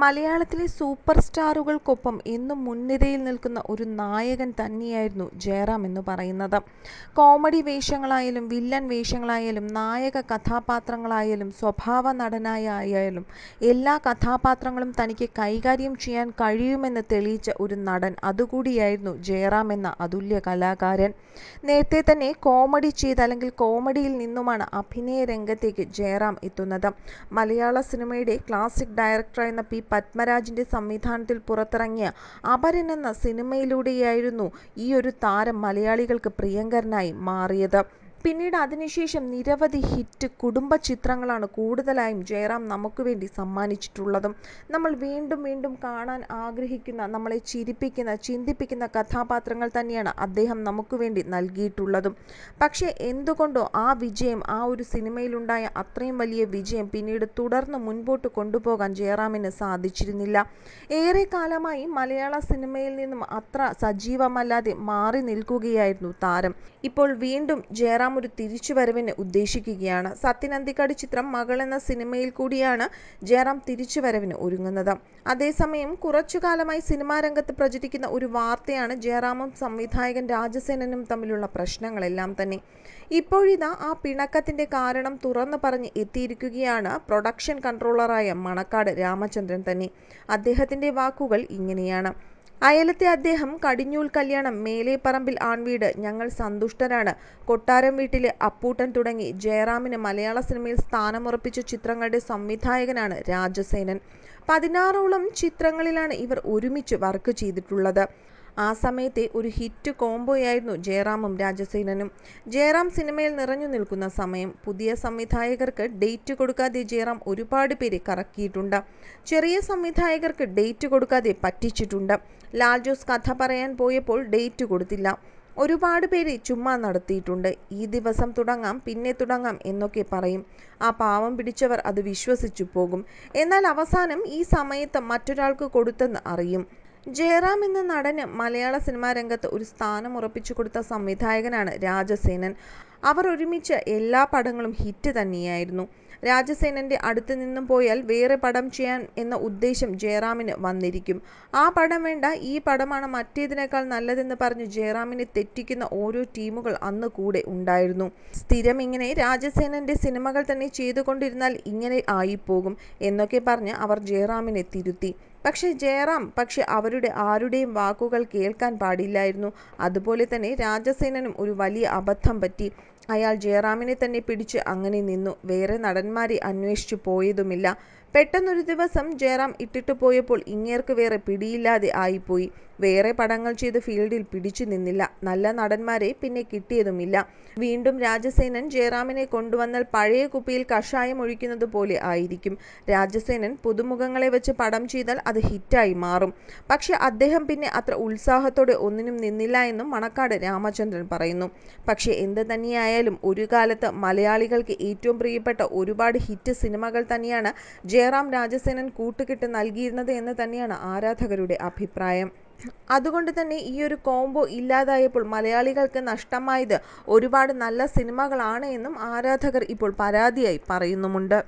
മലയാളത്തിലെ സൂപ്പർ സ്റ്റാറുകൾക്കൊപ്പം എന്നും മുൻനിരയിൽ നിൽക്കുന്ന ഒരു നായകൻ തന്നെയായിരുന്നു ജയറാം എന്ന് പറയുന്നത് കോമഡി വേഷങ്ങളായാലും വില്ലൻ വേഷങ്ങളായാലും നായക കഥാപാത്രങ്ങളായാലും സ്വഭാവ നടനായാലും എല്ലാ കഥാപാത്രങ്ങളും തനിക്ക് കൈകാര്യം ചെയ്യാൻ കഴിയുമെന്ന് തെളിയിച്ച ഒരു നടൻ അതുകൂടിയായിരുന്നു ജയറാം എന്ന അതുല്യ കലാകാരൻ നേരത്തെ തന്നെ കോമഡി ചെയ്ത് അല്ലെങ്കിൽ കോമഡിയിൽ നിന്നുമാണ് അഭിനയ രംഗത്തേക്ക് ജയറാം എത്തുന്നത് മലയാള സിനിമയുടെ ക്ലാസിക് ഡയറക്ടർ എന്ന പി പത്മരാജിന്റെ സംവിധാനത്തിൽ പുറത്തിറങ്ങിയ അപരൻ എന്ന സിനിമയിലൂടെയായിരുന്നു ഈ ഒരു താരം മലയാളികൾക്ക് പ്രിയങ്കരനായി മാറിയത് പിന്നീട് അതിനുശേഷം നിരവധി ഹിറ്റ് കുടുംബ ചിത്രങ്ങളാണ് കൂടുതലായും ജയറാം നമുക്ക് വേണ്ടി സമ്മാനിച്ചിട്ടുള്ളതും നമ്മൾ വീണ്ടും വീണ്ടും കാണാൻ ആഗ്രഹിക്കുന്ന നമ്മളെ ചിരിപ്പിക്കുന്ന ചിന്തിപ്പിക്കുന്ന കഥാപാത്രങ്ങൾ തന്നെയാണ് അദ്ദേഹം നമുക്ക് വേണ്ടി നൽകിയിട്ടുള്ളതും പക്ഷേ എന്തുകൊണ്ടോ ആ വിജയം ആ ഒരു സിനിമയിലുണ്ടായ അത്രയും വലിയ വിജയം പിന്നീട് തുടർന്ന് മുൻപോട്ട് കൊണ്ടുപോകാൻ ജയറാമിന് സാധിച്ചിരുന്നില്ല ഏറെ കാലമായി മലയാള സിനിമയിൽ നിന്നും അത്ര സജീവമല്ലാതെ മാറി നിൽക്കുകയായിരുന്നു താരം ഇപ്പോൾ വീണ്ടും ജയറാം ഒരു തിരിച്ചുവരവിന് ഉദ്ദേശിക്കുകയാണ് സത്യൻ അന്തിക്കാട് ചിത്രം മകൾ എന്ന സിനിമയിൽ കൂടിയാണ് ജയറാം തിരിച്ചുവരവിന് ഒരുങ്ങുന്നത് അതേസമയം കുറച്ചു കാലമായി സിനിമാ രംഗത്ത് പ്രചരിക്കുന്ന ഒരു വാർത്തയാണ് ജയറാമും സംവിധായകൻ രാജസേനനും തമ്മിലുള്ള പ്രശ്നങ്ങളെല്ലാം തന്നെ ഇപ്പോഴിതാ ആ പിണക്കത്തിന്റെ കാരണം തുറന്നു പറഞ്ഞ് എത്തിയിരിക്കുകയാണ് പ്രൊഡക്ഷൻ കൺട്രോളറായ മണക്കാട് രാമചന്ദ്രൻ തന്നെ അദ്ദേഹത്തിന്റെ വാക്കുകൾ ഇങ്ങനെയാണ് അയലത്തെ അദ്ദേഹം കടിഞ്ഞൂൽ കല്യാണം മേലേപ്പറമ്പിൽ ആൺവീട് ഞങ്ങൾ സന്തുഷ്ടരാണ് കൊട്ടാരം വീട്ടിലെ അപ്പൂട്ടൻ തുടങ്ങി ജയറാമിന് മലയാള സിനിമയിൽ സ്ഥാനമുറപ്പിച്ച ചിത്രങ്ങളുടെ സംവിധായകനാണ് രാജസേനൻ പതിനാറോളം ചിത്രങ്ങളിലാണ് ഇവർ ഒരുമിച്ച് വർക്ക് ചെയ്തിട്ടുള്ളത് ആ സമയത്തെ ഒരു ഹിറ്റ് കോംബോയായിരുന്നു ജയറാമും രാജസേനനും ജയറാം സിനിമയിൽ നിറഞ്ഞു നിൽക്കുന്ന സമയം പുതിയ സംവിധായകർക്ക് ഡേറ്റ് കൊടുക്കാതെ ജയറാം ഒരുപാട് പേരെ കറക്കിയിട്ടുണ്ട് ചെറിയ സംവിധായകർക്ക് ഡേറ്റ് കൊടുക്കാതെ പറ്റിച്ചിട്ടുണ്ട് ലാൽ ജോസ് കഥ പറയാൻ പോയപ്പോൾ ഡേറ്റ് കൊടുത്തില്ല ഒരുപാട് പേര് ചുമ്മാ നടത്തിയിട്ടുണ്ട് ഈ ദിവസം തുടങ്ങാം പിന്നെ തുടങ്ങാം എന്നൊക്കെ പറയും ആ പാവം പിടിച്ചവർ അത് വിശ്വസിച്ചു പോകും എന്നാൽ അവസാനം ഈ സമയത്ത് മറ്റൊരാൾക്ക് കൊടുത്തെന്ന് അറിയും ജയറാം എന്ന നടന് മലയാള സിനിമാ രംഗത്ത് ഒരു സ്ഥാനം ഉറപ്പിച്ചു കൊടുത്ത സംവിധായകനാണ് രാജസേനൻ അവർ ഒരുമിച്ച് എല്ലാ പടങ്ങളും ഹിറ്റ് തന്നെയായിരുന്നു രാജസേനൻ്റെ അടുത്ത് നിന്നും പോയാൽ വേറെ പടം ചെയ്യാൻ എന്ന ഉദ്ദേശം ജയറാമിന് വന്നിരിക്കും ആ പടം വേണ്ട ഈ പടമാണ് മറ്റേതിനേക്കാൾ നല്ലതെന്ന് പറഞ്ഞ് ജയറാമിനെ തെറ്റിക്കുന്ന ഓരോ ടീമുകൾ അന്ന് കൂടെ ഉണ്ടായിരുന്നു സ്ഥിരം ഇങ്ങനെ രാജസേനൻ്റെ സിനിമകൾ തന്നെ ചെയ്തുകൊണ്ടിരുന്നാൽ ഇങ്ങനെ ആയിപ്പോകും എന്നൊക്കെ പറഞ്ഞ് അവർ ജയറാമിനെ തിരുത്തി പക്ഷെ ജയറാം പക്ഷെ അവരുടെ ആരുടെയും വാക്കുകൾ കേൾക്കാൻ പാടില്ലായിരുന്നു അതുപോലെ തന്നെ രാജസേനനും ഒരു വലിയ അബദ്ധം പറ്റി അയാൾ ജയറാമിനെ തന്നെ പിടിച്ച് അങ്ങനെ നിന്നു. വേറെ നടന്മാരെ അന്വേഷിച്ചു പോയതുമില്ല. പെട്ടെന്നൊരു ദിവസം ജയറാം ഇട്ടിട്ട് പോയപ്പോൾ ഇങ്ങേർക്ക് വേറെ പിടിയില്ലാതെ ആയിപ്പോയി വേറെ പടങ്ങൾ ചെയ്ത് ഫീൽഡിൽ പിടിച്ചു നിന്നില്ല നല്ല നടന്മാരെ പിന്നെ കിട്ടിയതുമില്ല വീണ്ടും രാജസേനൻ ജയറാമിനെ കൊണ്ടുവന്നാൽ പഴയ കുപ്പിയിൽ കഷായം ഒഴിക്കുന്നത് പോലെ ആയിരിക്കും രാജസേനൻ പുതുമുഖങ്ങളെ വെച്ച് പടം ചെയ്താൽ അത് ഹിറ്റായി മാറും പക്ഷെ അദ്ദേഹം പിന്നെ അത്ര ഉത്സാഹത്തോടെ ഒന്നിനും നിന്നില്ല എന്നും മണക്കാട് രാമചന്ദ്രൻ പറയുന്നു പക്ഷെ എന്ത് തന്നെയായാലും ഒരു കാലത്ത് മലയാളികൾക്ക് ഏറ്റവും പ്രിയപ്പെട്ട ഒരുപാട് ഹിറ്റ് സിനിമകൾ തന്നെയാണ് ജയ ജയറാം രാജസേനൻ കൂട്ടുകെട്ട് നൽകിയിരുന്നത് എന്ന് തന്നെയാണ് ആരാധകരുടെ അഭിപ്രായം അതുകൊണ്ട് തന്നെ ഈ ഒരു കോംബോ ഇല്ലാതായപ്പോൾ മലയാളികൾക്ക് നഷ്ടമായത് ഒരുപാട് നല്ല സിനിമകളാണ് എന്നും ആരാധകർ ഇപ്പോൾ പരാതിയായി പറയുന്നുമുണ്ട്